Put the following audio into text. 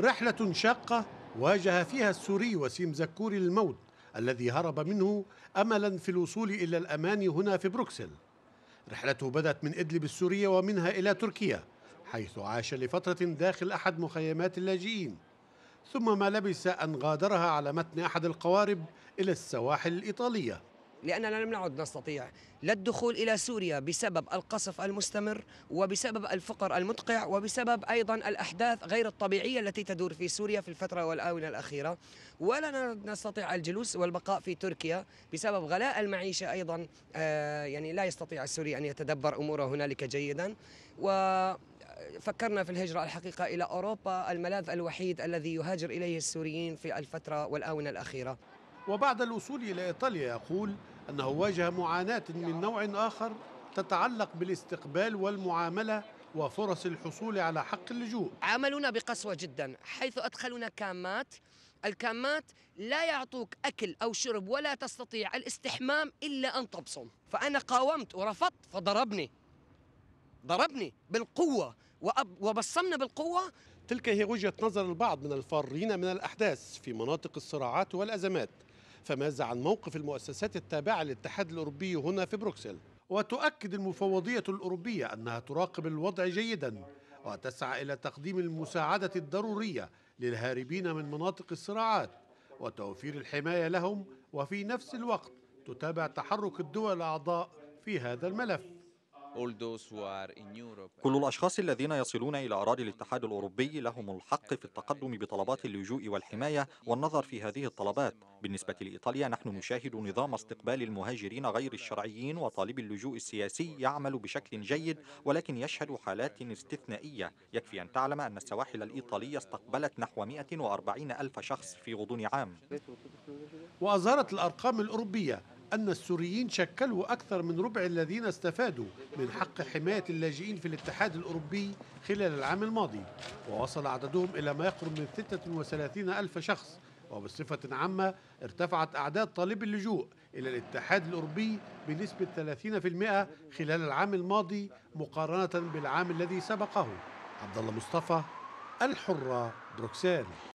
رحلة شاقة واجه فيها السوري وسيم زكوري الموت الذي هرب منه املا في الوصول الى الامان هنا في بروكسل. رحلته بدات من ادلب السوريه ومنها الى تركيا حيث عاش لفتره داخل احد مخيمات اللاجئين ثم ما لبث ان غادرها على متن احد القوارب الى السواحل الايطاليه. لأننا لم نعد نستطيع لا الدخول إلى سوريا بسبب القصف المستمر وبسبب الفقر المدقع وبسبب أيضا الأحداث غير الطبيعية التي تدور في سوريا في الفترة والآونة الأخيرة ولا نستطيع الجلوس والبقاء في تركيا بسبب غلاء المعيشة أيضا آه، يعني لا يستطيع السوري أن يتدبر أموره هنالك جيدا و فكرنا في الهجرة الحقيقة إلى أوروبا الملاذ الوحيد الذي يهاجر إليه السوريين في الفترة والآونة الأخيرة وبعد الوصول إلى إيطاليا يقول أنه واجه معاناة من نوع آخر تتعلق بالاستقبال والمعاملة وفرص الحصول على حق اللجوء عاملونا بقسوة جدا حيث أدخلونا كامات الكامات لا يعطوك أكل أو شرب ولا تستطيع الاستحمام إلا أن تبصم فأنا قاومت ورفضت فضربني ضربني بالقوة وبصمنا بالقوة تلك هي وجهة نظر البعض من الفارين من الأحداث في مناطق الصراعات والأزمات فماذا عن موقف المؤسسات التابعة للاتحاد الأوروبي هنا في بروكسل؟ وتؤكد المفوضية الأوروبية أنها تراقب الوضع جيدا وتسعى إلى تقديم المساعدة الضرورية للهاربين من مناطق الصراعات وتوفير الحماية لهم وفي نفس الوقت تتابع تحرك الدول الأعضاء في هذا الملف كل uh, الأشخاص الذين يصلون إلى أراضي الاتحاد الأوروبي لهم الحق في التقدم بطلبات اللجوء والحماية والنظر في هذه الطلبات بالنسبة لإيطاليا نحن نشاهد نظام استقبال المهاجرين غير الشرعيين وطالب اللجوء السياسي يعمل بشكل جيد ولكن يشهد حالات استثنائية يكفي أن تعلم أن السواحل الإيطالية استقبلت نحو 140 ألف شخص في غضون عام وأظهرت الأرقام الأوروبية أن السوريين شكلوا أكثر من ربع الذين استفادوا من حق حماية اللاجئين في الاتحاد الأوروبي خلال العام الماضي ووصل عددهم إلى ما يقرب من 36 ألف شخص وبصفة عامة ارتفعت أعداد طالبي اللجوء إلى الاتحاد الأوروبي بنسبة 30% خلال العام الماضي مقارنة بالعام الذي سبقه عبد الله مصطفى الحرة بروكسل